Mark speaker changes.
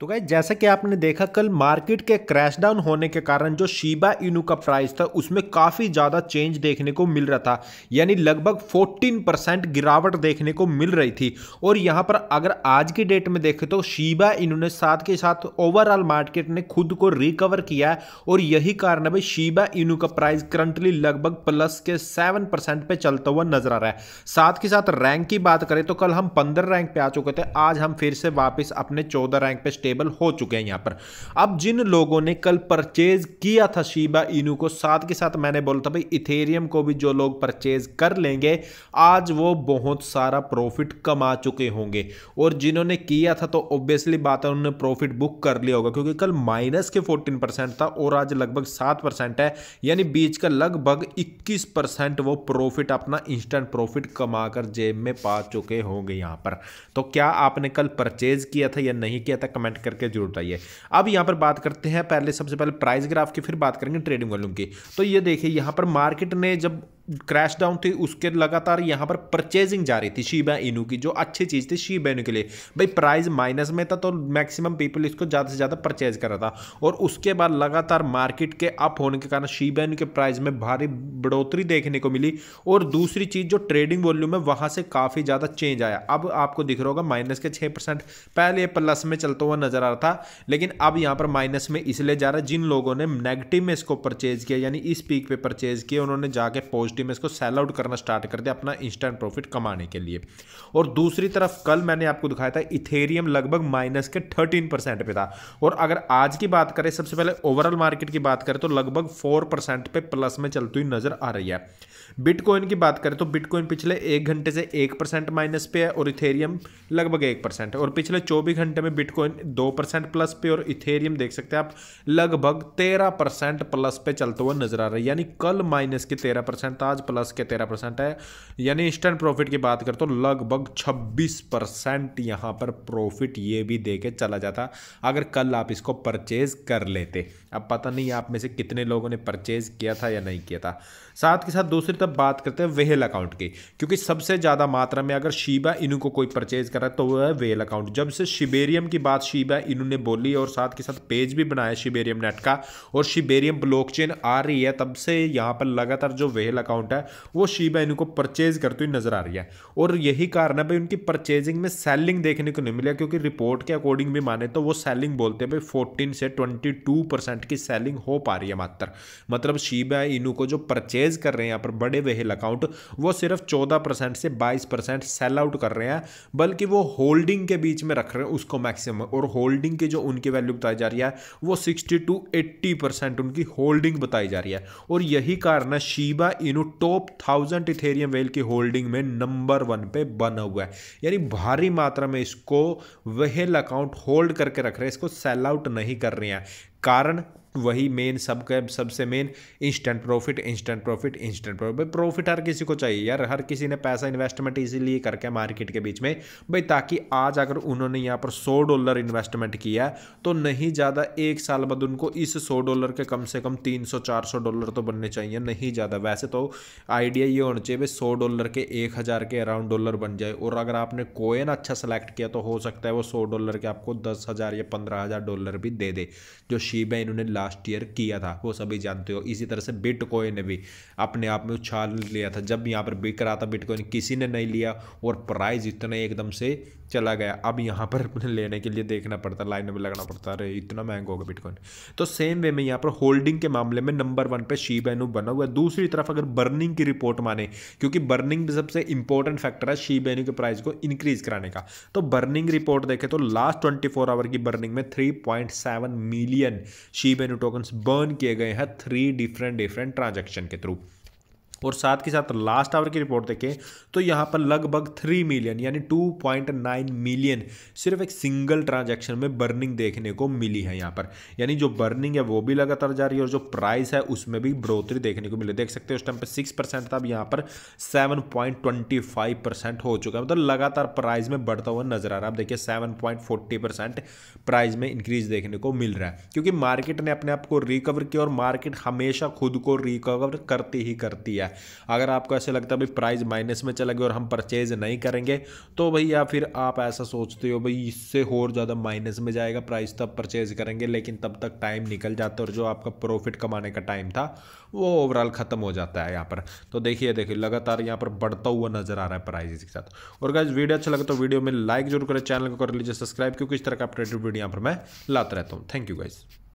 Speaker 1: तो गाइज जैसा कि आपने देखा कल मार्केट के क्रैश डाउन होने के कारण जो शीबा इनू का प्राइस था उसमें काफ़ी ज़्यादा चेंज देखने को मिल रहा था यानी लगभग 14 परसेंट गिरावट देखने को मिल रही थी और यहाँ पर अगर आज की डेट में देखें तो शीबा इनू ने साथ के साथ ओवरऑल मार्केट ने खुद को रिकवर किया है और यही कारण है भाई शीबा इनू का प्राइस करंटली लगभग प्लस के सेवन परसेंट चलता हुआ नजर आ रहा है साथ के साथ रैंक की बात करें तो कल हम पंद्रह रैंक पे आ चुके थे आज हम फिर से वापस अपने चौदह रैंक पे स्टेबल हो चुके हैं यहाँ पर अब जिन लोगों ने कल परचेज किया था शीबा इनू को साथ के साथ मैंने बोला था भाई इथेरियम को भी जो लोग परचेज कर लेंगे आज वो बहुत सारा प्रॉफिट कमा चुके होंगे और जिन्होंने किया था तो ऑब्वियसली बात है उन्होंने प्रॉफिट बुक कर लिया होगा क्योंकि कल माइनस के फोर्टीन था और आज लगभग सात है यानी बीच का लगभग इक्कीस वो प्रॉफिट अपना इंस्टेंट प्रॉफिट कमा जेब में पा चुके होंगे यहाँ पर तो क्या आपने कल परचेज किया था या नहीं किया था कमेंट कमेंट करके जरूर बताइए अब यहाँ पर बात करते हैं पहले सबसे पहले प्राइस ग्राफ की फिर बात करेंगे ट्रेडिंग वॉल्यूम की तो ये देखिए यहाँ पर मार्केट ने जब क्रैश डाउन थी उसके लगातार यहाँ पर परचेजिंग जा रही थी शीबा इनू की जो अच्छी चीज़ थी शीबा इनू के लिए भाई प्राइस माइनस में था तो मैक्सिमम पीपल इसको ज़्यादा से ज़्यादा परचेज कर रहा था और उसके बाद लगातार मार्केट के अप होने के कारण शीबा इनू के प्राइस में भारी बढ़ोतरी देखने को मिली और दूसरी चीज़ जो ट्रेडिंग वॉल्यूम है वहाँ से काफ़ी ज़्यादा चेंज आया अब आपको दिख रहा होगा माइनस के छः परसेंट पहले प्लस में चलता हुआ नजर आ रहा था लेकिन अब यहाँ पर माइनस में इसलिए जा रहा है जिन लोगों ने नेगेटिव में इसको परचेज किया यानी इस पीक पे परचेज किया उन्होंने जाके पोस्ट पॉजिटिव में इसको सेल आउट करना स्टार्ट कर दिया अपना इंस्टेंट प्रॉफिट कमाने के लिए और दूसरी तरफ कल मैंने आपको दिखाया था इथेरियम लगभग माइनस के थर्टीन परसेंट पे था और अगर आज की बात करें सबसे पहले ओवरऑल मार्केट की बात करें तो लगभग फोर परसेंट पे प्लस में चलती हुई नजर आ रही है बिटकॉइन की बात करें तो बिटकॉइन पिछले एक घंटे से एक परसेंट माइनस पे है और इथेरियम लगभग एक परसेंट और पिछले चौबीस घंटे में बिटकॉइन दो परसेंट प्लस पे और इथेरियम देख सकते हैं आप लगभग तेरह परसेंट प्लस पे चलता हुआ नजर आ रहा है यानी कल माइनस के तेरह परसेंट सरताज प्लस के तेरह परसेंट है यानी इंस्टेंट प्रॉफिट की बात कर तो लगभग छब्बीस परसेंट यहाँ पर प्रॉफिट ये भी दे के चला जाता अगर कल आप इसको परचेज कर लेते अब पता नहीं आप में से कितने लोगों ने परचेज किया था या नहीं किया था साथ के साथ दूसरी तरफ बात करते हैं वेहल अकाउंट की क्योंकि सबसे ज़्यादा मात्रा में अगर शीबा इनू को कोई परचेज कर रहा है तो वह है वेहल अकाउंट जब से शिबेरियम की बात शीबा इनू ने बोली और साथ के साथ पेज भी बनाया शिबेरियम नेट का और शिबेरियम ब्लॉकचेन आ रही है तब से यहाँ पर लगातार जो वेहल अकाउंट अकाउंट है वो शीबा इनू को परचेज करते हुए नजर आ रही है और यही कारण है भाई उनकी परचेजिंग में सेलिंग देखने को नहीं मिला क्योंकि रिपोर्ट के अकॉर्डिंग भी माने तो वो सेलिंग बोलते हैं भाई फोर्टीन से ट्वेंटी टू परसेंट की सेलिंग हो पा रही है मात्र मतलब शीबा इनू को जो परचेज कर रहे हैं यहाँ पर बड़े वेहल अकाउंट वो सिर्फ चौदह परसेंट से बाईस परसेंट सेल आउट कर रहे हैं बल्कि वो होल्डिंग के बीच में रख रहे हैं उसको मैक्सिमम और होल्डिंग की जो उनकी वैल्यू बताई जा रही है वो सिक्सटी टू एट्टी परसेंट उनकी होल्डिंग बताई जा रही है और यही कारण है Shiba Inu top thousand Ethereum whale की होल्डिंग में नंबर वन पे बना हुआ है यानी भारी मात्रा में इसको वेल अकाउंट होल्ड करके रख रहे हैं इसको सेल आउट नहीं कर रहे हैं कारण वही मेन सब का सबसे main instant profit instant profit instant profit भाई प्रॉफिट हर किसी को चाहिए यार हर किसी ने पैसा इन्वेस्टमेंट इसीलिए करके मार्केट के बीच में भाई ताकि आज अगर उन्होंने यहाँ पर सौ डॉलर इन्वेस्टमेंट किया तो नहीं ज़्यादा एक साल बाद उनको इस सौ डॉलर के कम से कम तीन सौ चार सौ डॉलर तो बनने चाहिए नहीं ज़्यादा वैसे तो आइडिया ये होना चाहिए भाई सौ डॉलर के एक हज़ार के अराउंड डॉलर बन जाए और अगर आपने कोयन अच्छा सेलेक्ट किया तो हो सकता है वो सौ डॉलर के आपको दस हज़ार या पंद्रह हज़ार डॉलर भी दे दे जो शीब है इन्होंने लास्ट ईयर किया था वो सभी जानते हो इसी तरह से बिटकॉइन ने भी अपने आप में उछाल लिया था जब यहाँ पर बिक रहा था बिटकॉइन किसी ने नहीं लिया और प्राइस इतना एकदम से चला गया अब यहाँ पर लेने के लिए देखना पड़ता लाइन में लगना पड़ता अरे इतना महंगा होगा बिटकॉइन तो सेम वे में यहाँ पर होल्डिंग के मामले में नंबर वन पर पे शीबेनु बना हुआ है दूसरी तरफ अगर बर्निंग की रिपोर्ट माने क्योंकि बर्निंग भी सबसे इंपॉर्टेंट फैक्टर है शीबेनु के प्राइस को इंक्रीज कराने का तो बर्निंग रिपोर्ट देखें तो लास्ट ट्वेंटी आवर की बर्निंग में three million Shiba Inu tokens burn किए गए हैं थ्री डिफरेंट डिफरेंट ट्रांजेक्शन के थ्रू और साथ के साथ लास्ट आवर की रिपोर्ट देखें तो यहाँ पर लगभग थ्री मिलियन यानी टू पॉइंट नाइन मिलियन सिर्फ एक सिंगल ट्रांजैक्शन में बर्निंग देखने को मिली है यहाँ पर यानी जो बर्निंग है वो भी लगातार जारी है और जो प्राइस है उसमें भी बढ़ोतरी देखने को मिली देख सकते हो उस टाइम पर सिक्स परसेंट था अब यहाँ पर seven point twenty five percent हो चुका है मतलब तो लगातार प्राइस में बढ़ता हुआ नजर आ रहा है आप देखिए seven point forty percent price में इंक्रीज देखने को मिल रहा है क्योंकि मार्केट ने अपने आप को रिकवर किया और मार्केट हमेशा खुद को रिकवर करती ही करती है गया है अगर आपको ऐसे लगता है भाई प्राइस माइनस में चला गया और हम परचेज नहीं करेंगे तो भैया फिर आप ऐसा सोचते हो भाई इससे और ज़्यादा माइनस में जाएगा प्राइस तब परचेज करेंगे लेकिन तब तक टाइम निकल जाता है और जो आपका प्रॉफिट कमाने का टाइम था वो ओवरऑल ख़त्म हो जाता है यहाँ पर तो देखिए देखिए लगातार यहाँ पर बढ़ता हुआ नजर आ रहा है प्राइजेस के साथ और गाइज वीडियो अच्छा लगा तो वीडियो में लाइक जरूर करें चैनल को कर लीजिए सब्सक्राइब क्योंकि इस तरह का अपडेटेड वीडियो यहाँ पर मैं लाता रहता हूँ थैंक यू गाइज़